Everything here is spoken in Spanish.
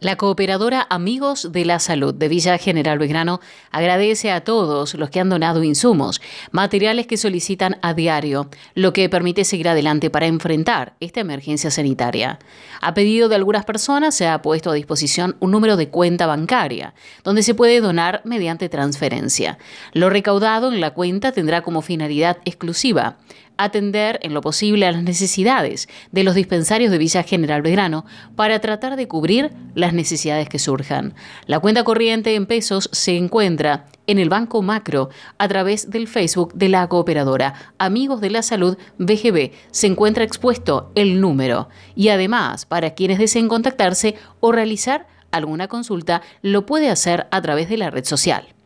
La cooperadora Amigos de la Salud de Villa General Belgrano agradece a todos los que han donado insumos, materiales que solicitan a diario, lo que permite seguir adelante para enfrentar esta emergencia sanitaria. A pedido de algunas personas se ha puesto a disposición un número de cuenta bancaria, donde se puede donar mediante transferencia. Lo recaudado en la cuenta tendrá como finalidad exclusiva atender en lo posible a las necesidades de los dispensarios de Villa General Belgrano para tratar de cubrir las necesidades que surjan. La cuenta corriente en pesos se encuentra en el Banco Macro a través del Facebook de la cooperadora Amigos de la Salud BGB. Se encuentra expuesto el número y además para quienes deseen contactarse o realizar alguna consulta lo puede hacer a través de la red social.